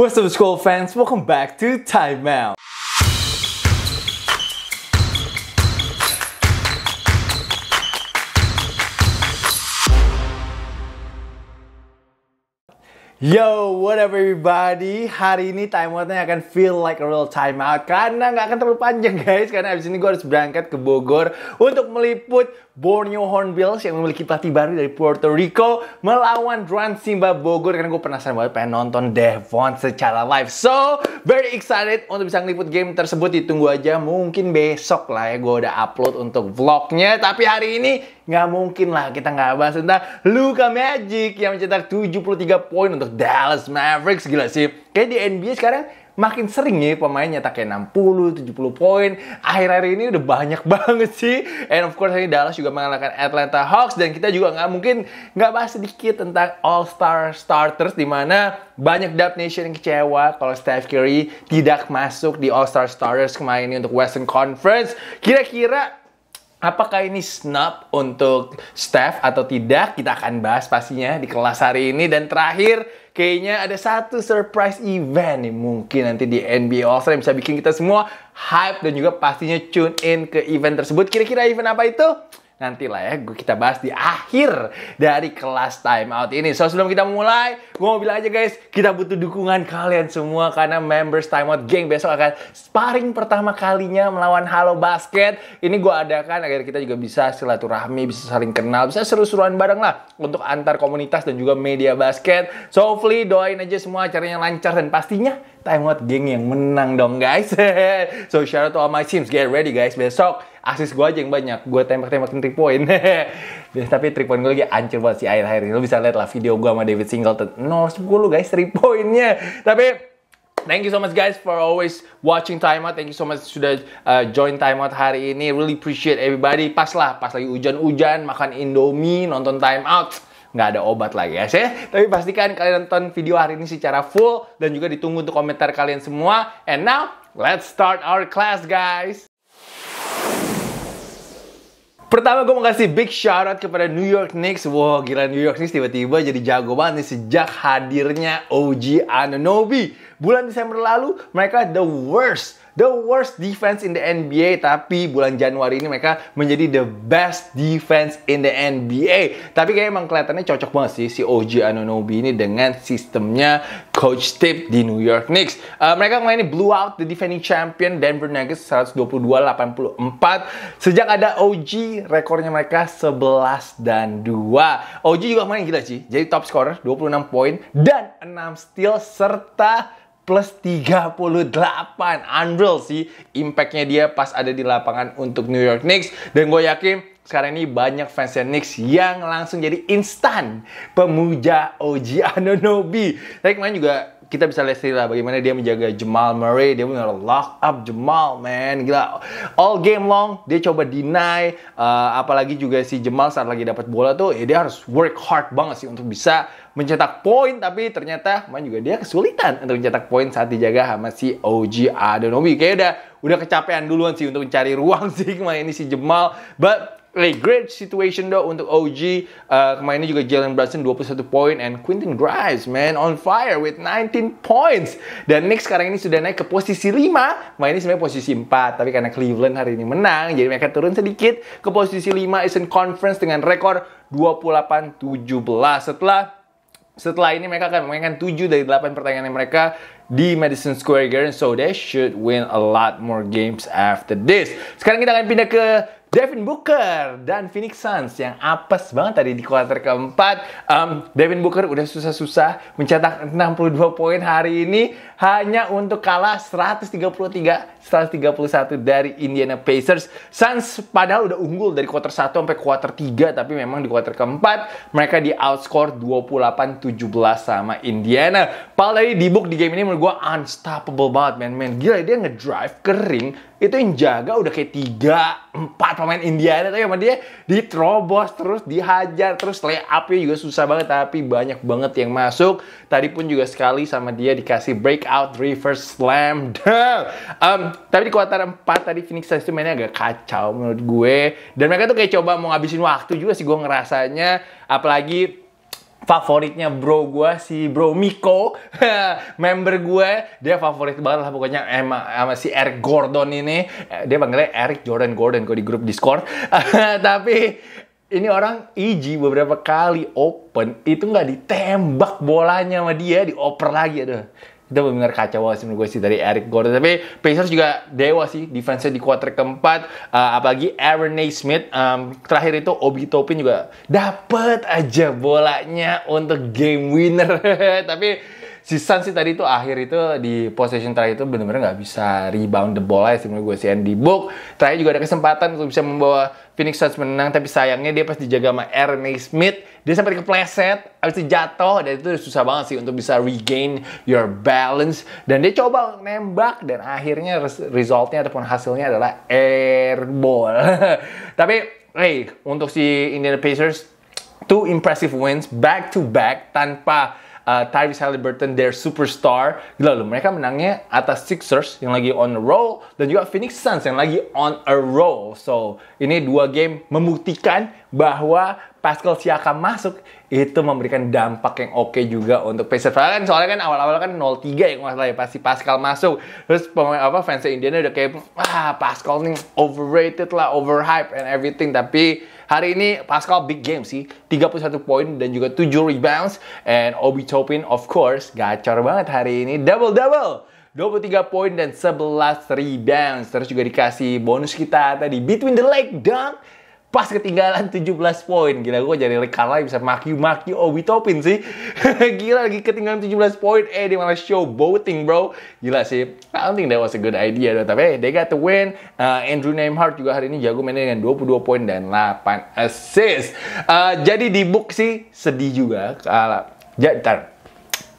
What's up school fans, welcome back to Time Out. Yo, what up everybody? Hari ini time outnya akan feel like a real time out karena nggak akan terlalu panjang guys karena abis ini gue harus berangkat ke Bogor untuk meliput Borneo Hornbills yang memiliki pelatih baru dari Puerto Rico melawan Drone Simba Bogor karena gue penasaran banget pengen nonton Devon secara live. So, very excited untuk bisa ngeliput game tersebut. Ditunggu aja mungkin besok lah ya gue udah upload untuk vlognya. Tapi hari ini nggak mungkin lah kita nggak bahas tentang Luka Magic yang mencetak 73 poin untuk Dallas Mavericks. Gila sih. Kayak di NBA sekarang makin sering ya tak kayak 60, 70 poin. Akhir-akhir ini udah banyak banget sih. And of course ini Dallas juga mengalahkan Atlanta Hawks dan kita juga nggak mungkin nggak bahas sedikit tentang All Star starters di mana banyak Dub Nation yang kecewa kalau Steph Curry tidak masuk di All Star starters kemarin ini untuk Western Conference. Kira-kira Apakah ini snap untuk Steph atau tidak? Kita akan bahas pastinya di kelas hari ini. Dan terakhir, kayaknya ada satu surprise event nih mungkin nanti di NBA All Star yang bisa bikin kita semua hype dan juga pastinya tune in ke event tersebut. Kira-kira event apa itu? nanti lah ya kita bahas di akhir dari kelas time out ini. So sebelum kita mulai, gue mau bilang aja guys, kita butuh dukungan kalian semua karena members time out geng besok akan sparring pertama kalinya melawan Halo Basket. Ini gue adakan agar kita juga bisa silaturahmi, bisa saling kenal, bisa seru-seruan bareng lah untuk antar komunitas dan juga media basket. So hopefully doain aja semua acaranya lancar dan pastinya timeout geng yang menang dong guys. so shout out to all my teams, get ready guys. Besok asis gue aja yang banyak, gue tembak tembak three point. Tapi three point gue lagi ancur banget si air akhir Lo bisa lihat lah video gue sama David Singleton. No, 10 guys 3 pointnya. Tapi Thank you so much guys for always watching Time Out. Thank you so much sudah uh, join Time Out hari ini. Really appreciate everybody. Pas lah, pas lagi hujan-hujan, makan Indomie, nonton Time Out nggak ada obat lagi ya, sih. Tapi pastikan kalian nonton video hari ini secara full dan juga ditunggu untuk komentar kalian semua. And now, let's start our class guys. Pertama gue mau kasih big shout out kepada New York Knicks. Wow, gila New York Knicks tiba-tiba jadi jago banget nih sejak hadirnya OG Anunoby. Bulan Desember lalu, mereka the worst the worst defense in the NBA tapi bulan Januari ini mereka menjadi the best defense in the NBA tapi kayak emang kelihatannya cocok banget sih si OG Anunoby ini dengan sistemnya coach Tip di New York Knicks uh, mereka kemarin ini blew out the defending champion Denver Nuggets 122-84 sejak ada OG rekornya mereka 11 dan 2 OG juga kemarin gila sih jadi top scorer 26 poin dan 6 steal serta plus 38. Unreal sih impactnya dia pas ada di lapangan untuk New York Knicks. Dan gue yakin sekarang ini banyak fans Knicks yang langsung jadi instan pemuja OG Anonobi. Tapi kemarin juga kita bisa lihat sih lah bagaimana dia menjaga Jamal Murray. Dia benar lock up Jamal, man. Gila. All game long, dia coba deny. Uh, apalagi juga si Jamal saat lagi dapat bola tuh, ya dia harus work hard banget sih untuk bisa mencetak poin tapi ternyata main juga dia kesulitan untuk mencetak poin saat dijaga sama si OG Adonobi. Kayaknya udah udah kecapean duluan sih untuk mencari ruang sih kemarin ini si Jemal. But regret great situation though untuk OG. Uh, eh, kemarin juga Jalen Brunson 21 poin and Quentin Grimes man on fire with 19 points. Dan Knicks sekarang ini sudah naik ke posisi 5. Kemarin ini sebenarnya posisi 4 tapi karena Cleveland hari ini menang jadi mereka turun sedikit ke posisi 5 Eastern Conference dengan rekor 28-17 setelah setelah ini mereka akan memainkan 7 dari 8 pertandingan mereka di Madison Square Garden. So they should win a lot more games after this. Sekarang kita akan pindah ke Devin Booker dan Phoenix Suns yang apes banget tadi di kuarter keempat. Um, Devin Booker udah susah-susah mencetak 62 poin hari ini hanya untuk kalah 133 131 dari Indiana Pacers. Suns padahal udah unggul dari kuarter 1 sampai kuarter 3 tapi memang di kuarter keempat mereka di outscore 28-17 sama Indiana. Paul tadi di book di game ini menurut gue unstoppable banget man man. Gila dia ngedrive kering itu yang jaga udah kayak tiga empat pemain India tapi sama dia diterobos terus dihajar terus lay upnya juga susah banget tapi banyak banget yang masuk tadi pun juga sekali sama dia dikasih breakout reverse slam dah um, tapi di kuarter empat tadi Phoenix Suns itu mainnya agak kacau menurut gue dan mereka tuh kayak coba mau ngabisin waktu juga sih gue ngerasanya apalagi favoritnya bro gue si bro Miko member gue dia favorit banget lah pokoknya emang sama si Eric Gordon ini eh, dia panggilnya Eric Jordan Gordon kok di grup Discord tapi ini orang Iji e beberapa kali open itu nggak ditembak bolanya sama dia dioper lagi aduh itu benar-benar kacau sih menurut gue sih dari Eric Gordon tapi Pacers juga dewa sih defense di quarter keempat uh, apalagi Aaron Smith um, terakhir itu Obi Topin juga dapat aja bolanya untuk game winner tapi si Sun sih tadi itu akhir itu di possession terakhir itu benar-benar nggak bisa rebound the ball aja menurut gue si Andy Book terakhir juga ada kesempatan untuk bisa membawa Phoenix Suns menang tapi sayangnya dia pas dijaga sama Ernie Smith dia sampai kepleset habis itu jatuh dan itu susah banget sih untuk bisa regain your balance dan dia coba nembak dan akhirnya resultnya ataupun hasilnya adalah air ball. tapi hey untuk si Indiana Pacers two impressive wins back to back tanpa uh, Tyrese Halliburton, their superstar. Gila loh, mereka menangnya atas Sixers yang lagi on a roll dan juga Phoenix Suns yang lagi on a roll. So, ini dua game membuktikan bahwa Pascal Siakam masuk itu memberikan dampak yang oke okay juga untuk Pacers. Soalnya kan, soalnya kan awal-awal kan 0-3 yang masalah ya pasti Pascal masuk. Terus pemain apa fans Indiana udah kayak ah Pascal nih overrated lah, overhype and everything. Tapi Hari ini Pascal big game sih, 31 poin dan juga 7 rebounds. And Obi Topin of course gacor banget hari ini, double-double. 23 poin dan 11 rebounds. Terus juga dikasih bonus kita tadi Between the leg Dunk pas ketinggalan 17 poin. Gila gue jadi rekan Carlisle bisa maki-maki Obi Topin sih. Gila lagi ketinggalan 17 poin. Eh dia malah show boating bro. Gila sih. I don't think that was a good idea. Though. Tapi they got to win. Uh, Andrew Neymar juga hari ini jago mainnya dengan 22 poin dan 8 assist. Uh, jadi di book sih sedih juga. Kalah. Ya,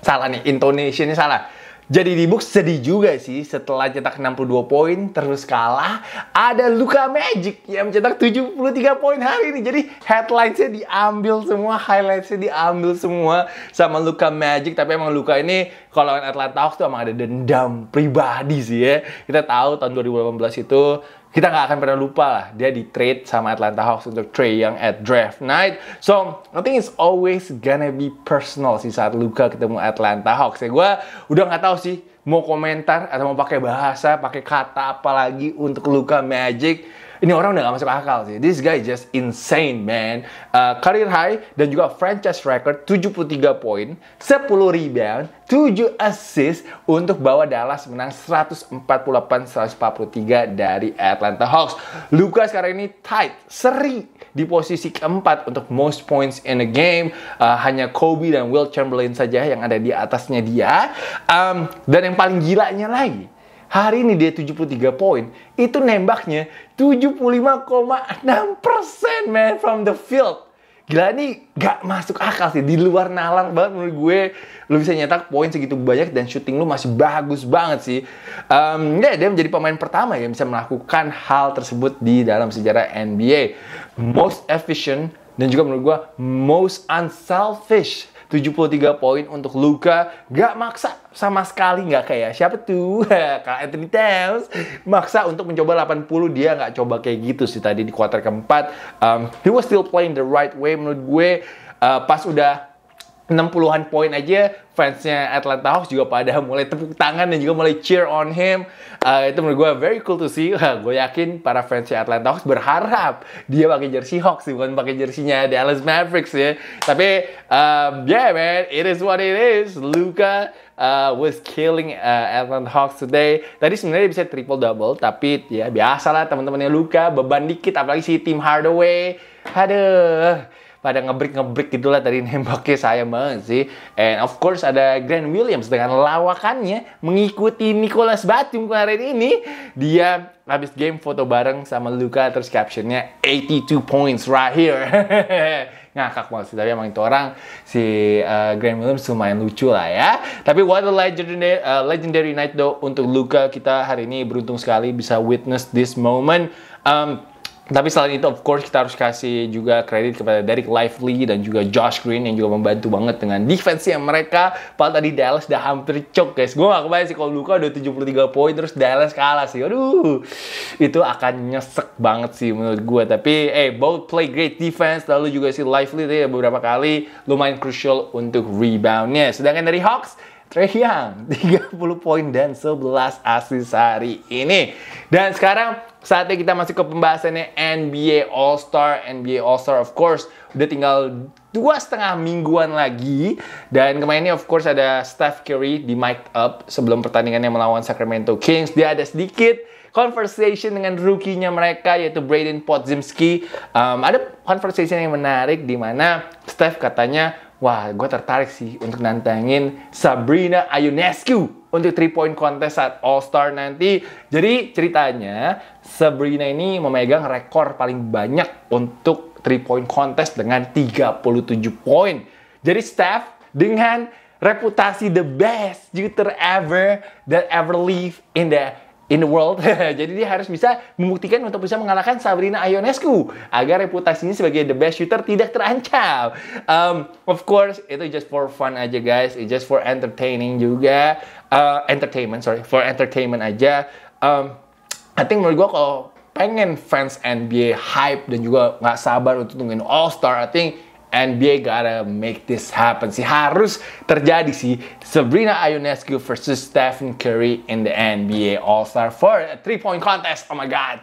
Salah nih, intonationnya salah jadi di box sedih juga sih setelah cetak 62 poin terus kalah. Ada Luka Magic yang mencetak 73 poin hari ini. Jadi headlinesnya diambil semua, highlightsnya diambil semua sama Luka Magic. Tapi emang Luka ini kalau Atlanta Hawks tuh emang ada dendam pribadi sih ya. Kita tahu tahun 2018 itu kita nggak akan pernah lupa lah dia di trade sama Atlanta Hawks untuk Trey Young at draft night. So I think it's always gonna be personal sih saat Luka ketemu Atlanta Hawks. Ya gue udah nggak tahu sih mau komentar atau mau pakai bahasa, pakai kata apa lagi untuk Luka Magic ini orang udah gak masuk akal sih. This guy just insane, man. Uh, career high dan juga franchise record 73 poin, 10 rebound, 7 assist untuk bawa Dallas menang 148-143 dari Atlanta Hawks. Luka sekarang ini tight, seri di posisi keempat untuk most points in a game. Uh, hanya Kobe dan Will Chamberlain saja yang ada di atasnya dia. Um, dan yang paling gilanya lagi, Hari ini dia 73 poin. Itu nembaknya 75,6 persen man from the field. Gila ini gak masuk akal sih. Di luar nalar banget menurut gue. Lu bisa nyetak poin segitu banyak dan shooting lu masih bagus banget sih. Um, ya, dia menjadi pemain pertama yang bisa melakukan hal tersebut di dalam sejarah NBA. Most efficient dan juga menurut gue most unselfish 73 poin untuk Luka. Gak maksa sama sekali gak kayak siapa tuh Kak Anthony Towns maksa untuk mencoba 80 dia gak coba kayak gitu sih tadi di kuarter keempat um, he was still playing the right way menurut gue uh, pas udah 60-an poin aja fansnya Atlanta Hawks juga pada mulai tepuk tangan dan juga mulai cheer on him. Uh, itu menurut gue very cool to see. Uh, gue yakin para fansnya Atlanta Hawks berharap dia pakai jersey Hawks bukan pakai jersinya Dallas Mavericks ya. Tapi um, yeah man, it is what it is. Luka uh, was killing uh, Atlanta Hawks today. Tadi sebenarnya bisa triple double, tapi ya biasalah teman-temannya Luka beban dikit apalagi si tim Hardaway. Aduh pada ngebrik ngebrik gitulah tadi nembaknya saya banget sih. And of course ada Grant Williams dengan lawakannya mengikuti Nicholas Batum kemarin ini. Dia habis game foto bareng sama Luka terus captionnya 82 points right here. Ngakak banget sih, tapi emang itu orang si uh, eh, Grant Williams lumayan lucu lah ya. Tapi what a legendary, uh, eh, legendary night though untuk Luka kita hari ini beruntung sekali bisa witness this moment. Um, tapi selain itu, of course, kita harus kasih juga kredit kepada Derek Lively dan juga Josh Green yang juga membantu banget dengan defense-nya mereka. Padahal tadi Dallas udah hampir cok, guys. Gue gak kebayang sih kalau Luka udah 73 poin terus Dallas kalah sih. Aduh, itu akan nyesek banget sih menurut gue. Tapi, eh, hey, both play great defense. Lalu juga si Lively tadi beberapa kali lumayan crucial untuk reboundnya. Sedangkan dari Hawks, Trey Young 30 poin dan 11 assist hari ini. Dan sekarang saatnya kita masuk ke pembahasannya NBA All Star. NBA All Star of course udah tinggal dua setengah mingguan lagi dan kemarin ini of course ada Steph Curry di mic up sebelum pertandingannya melawan Sacramento Kings dia ada sedikit conversation dengan rookie-nya mereka yaitu Braden Podzimski um, ada conversation yang menarik di mana Steph katanya wah gue tertarik sih untuk nantangin Sabrina Ionescu untuk 3 point contest saat All Star nanti. Jadi ceritanya Sabrina ini memegang rekor paling banyak untuk 3 point contest dengan 37 poin. Jadi Steph dengan reputasi the best shooter ever that ever live in the in the world. Jadi dia harus bisa membuktikan untuk bisa mengalahkan Sabrina Ionescu agar reputasinya sebagai the best shooter tidak terancam. Um, of course, itu just for fun aja guys, It's just for entertaining juga, uh, entertainment sorry, for entertainment aja. Um, I think menurut gue kalau pengen fans NBA hype dan juga nggak sabar untuk tungguin All Star, I think NBA gotta make this happen sih harus terjadi sih Sabrina Ionescu versus Stephen Curry in the NBA All Star for a three point contest oh my god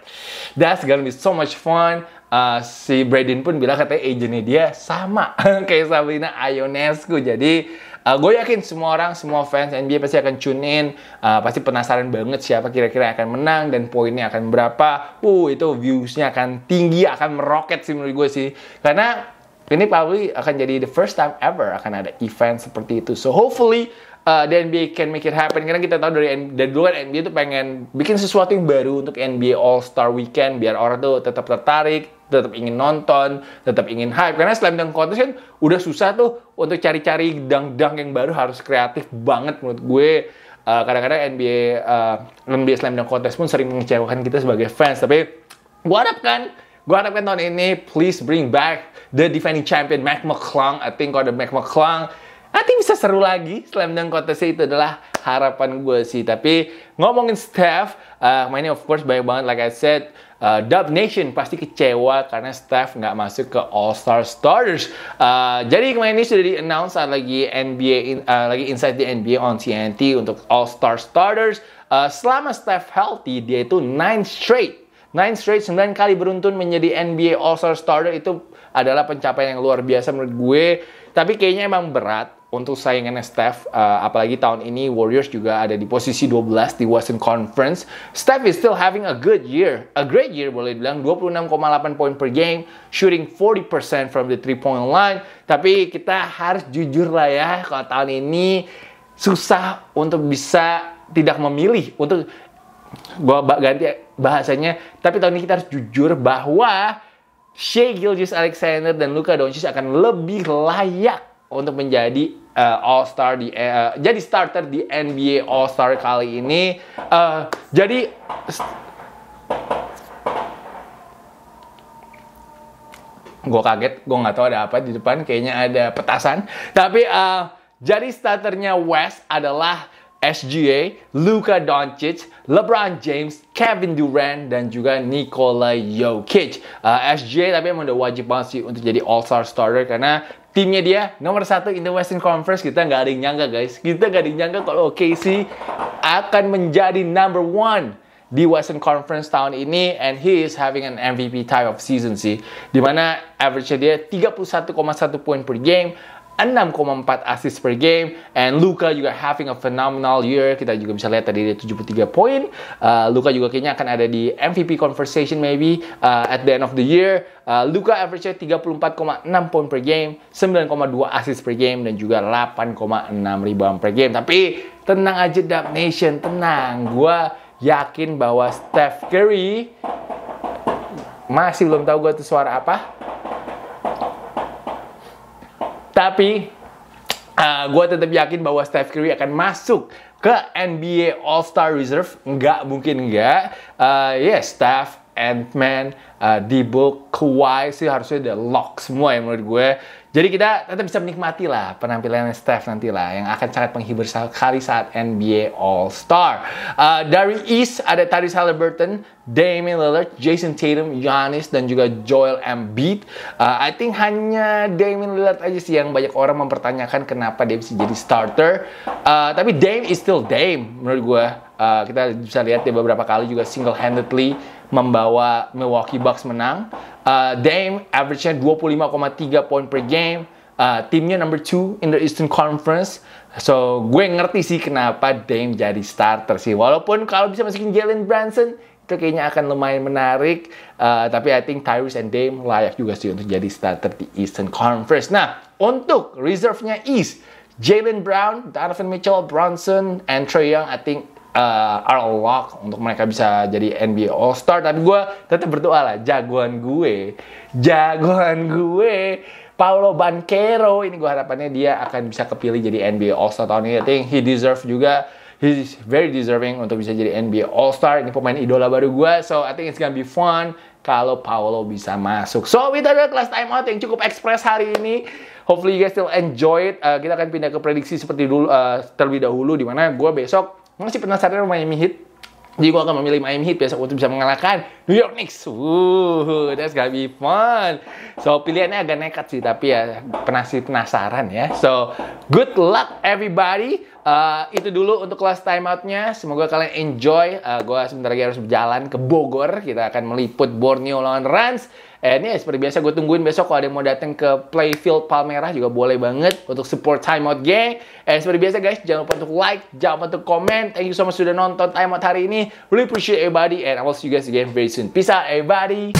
that's gonna be so much fun uh, si Braden pun bilang katanya agentnya dia sama kayak Sabrina Ionescu jadi Uh, gue yakin semua orang, semua fans NBA pasti akan tune in, uh, pasti penasaran banget siapa kira-kira akan menang dan poinnya akan berapa. Uh, itu viewsnya akan tinggi, akan meroket sih menurut gue sih. Karena ini probably akan jadi the first time ever akan ada event seperti itu. So hopefully uh, the NBA can make it happen karena kita tahu dari dari dulu kan NBA tuh pengen bikin sesuatu yang baru untuk NBA All Star Weekend biar orang tuh tetap tertarik, tetap ingin nonton, tetap ingin hype. Karena slam dunk contest kan udah susah tuh untuk cari-cari dunk-dunk yang baru harus kreatif banget menurut gue. Uh, kadang-kadang NBA uh, NBA slam dunk contest pun sering mengecewakan kita sebagai fans, tapi gue harapkan Gue harapkan tahun ini, please bring back the defending champion Mac McClung. I think kalau ada Mac McClung, I think bisa seru lagi. Slam Dunk Contest itu adalah harapan gue sih. Tapi ngomongin Steph, uh, mainnya of course banyak banget. Like I said, uh, Dub Nation pasti kecewa karena Steph nggak masuk ke All Star Starters. Uh, jadi kemarin ini sudah di announce saat lagi NBA uh, lagi Inside the NBA on TNT untuk All Star Starters. Uh, selama Steph healthy, dia itu 9 straight 9 straight 9 kali beruntun menjadi NBA All-Star starter itu adalah pencapaian yang luar biasa menurut gue. Tapi kayaknya emang berat untuk saingannya Steph uh, apalagi tahun ini Warriors juga ada di posisi 12 di Western Conference. Steph is still having a good year. A great year boleh dibilang 26,8 poin per game, shooting 40% from the three point line. Tapi kita harus jujur lah ya kalau tahun ini susah untuk bisa tidak memilih untuk gue ganti bahasanya tapi tahun ini kita harus jujur bahwa Shea Gilgis Alexander dan Luka Doncic akan lebih layak untuk menjadi uh, eh, All Star di uh, jadi starter di NBA All Star kali ini uh, jadi gue kaget gue nggak tahu ada apa di depan kayaknya ada petasan tapi uh, jadi starternya West adalah SGA, Luka Doncic, LeBron James, Kevin Durant, dan juga Nikola Jokic. Uh, SGA tapi emang udah wajib banget sih untuk jadi All-Star starter karena timnya dia nomor satu in the Western Conference kita nggak ada yang nyangka guys kita nggak ada yang nyangka kalau OKC akan menjadi number one di Western Conference tahun ini and he is having an MVP type of season sih dimana average nya dia 31,1 poin per game 6,4 assist per game and Luka juga having a phenomenal year kita juga bisa lihat tadi dia 73 poin uh, Luka juga kayaknya akan ada di MVP conversation maybe uh, at the end of the year uh, Luka average-nya 34,6 poin per game 9,2 assist per game dan juga 8,6 rebound per game tapi tenang aja Dab Nation tenang gue yakin bahwa Steph Curry masih belum tahu gue tuh suara apa tapi uh, ah, gue tetap yakin bahwa Steph Curry akan masuk ke NBA All Star Reserve. Nggak mungkin nggak. Uh, ah, ya yeah, Steph Ant-Man, uh, ah, D-Book, Kawhi sih harusnya udah lock semua ya menurut gue. Jadi kita tetap bisa menikmati lah penampilan Steph nanti lah yang akan sangat menghibur sekali saat NBA All Star. Uh, dari East ada Tyrese Halliburton, Damian Lillard, Jason Tatum, Giannis dan juga Joel Embiid. Uh, I think hanya Damian Lillard aja sih yang banyak orang mempertanyakan kenapa dia bisa jadi starter. Uh, tapi Dame is still Dame menurut gue Eh, kita bisa lihat dia beberapa kali juga single handedly membawa Milwaukee Bucks menang. Uh, Dame average-nya 25,3 poin per game. Uh, timnya number 2 in the Eastern Conference. So, gue ngerti sih kenapa Dame jadi starter sih. Walaupun kalau bisa masukin Jalen Brunson, itu kayaknya akan lumayan menarik. Uh, tapi I think Tyrese and Dame layak juga sih untuk jadi starter di Eastern Conference. Nah, untuk reserve-nya East, Jalen Brown, Donovan Mitchell, Bronson, and Trae Young, I think uh, eh, are lock untuk mereka bisa jadi NBA All Star tapi gue tetap berdoa lah jagoan gue jagoan gue Paulo Banquero ini gue harapannya dia akan bisa kepilih jadi NBA All Star tahun ini I think he deserve juga he's very deserving untuk bisa jadi NBA All Star ini pemain idola baru gue so I think it's gonna be fun kalau Paulo bisa masuk so kita ada kelas time out yang cukup ekspres hari ini hopefully you guys still enjoy it uh, kita akan pindah ke prediksi seperti dulu uh, terlebih dahulu dimana gue besok masih penasaran sama Miami Heat? Jadi gue akan memilih Miami Heat besok untuk bisa mengalahkan New York Knicks. Wuh, that's gonna be fun. So pilihannya agak nekat sih, tapi ya penasi penasaran ya. So good luck everybody. Uh, itu dulu untuk kelas outnya Semoga kalian enjoy. Uh, gue sebentar lagi harus berjalan ke Bogor. Kita akan meliput Borneo lawan Rans. Eh, ini seperti biasa gue tungguin besok kalau ada yang mau datang ke Playfield Palmerah juga boleh banget untuk support Time Out Gang. Eh, seperti biasa guys, jangan lupa untuk like, jangan lupa untuk comment Thank you so much sudah nonton Out hari ini. Really appreciate everybody and I will see you guys again very soon. Peace out everybody.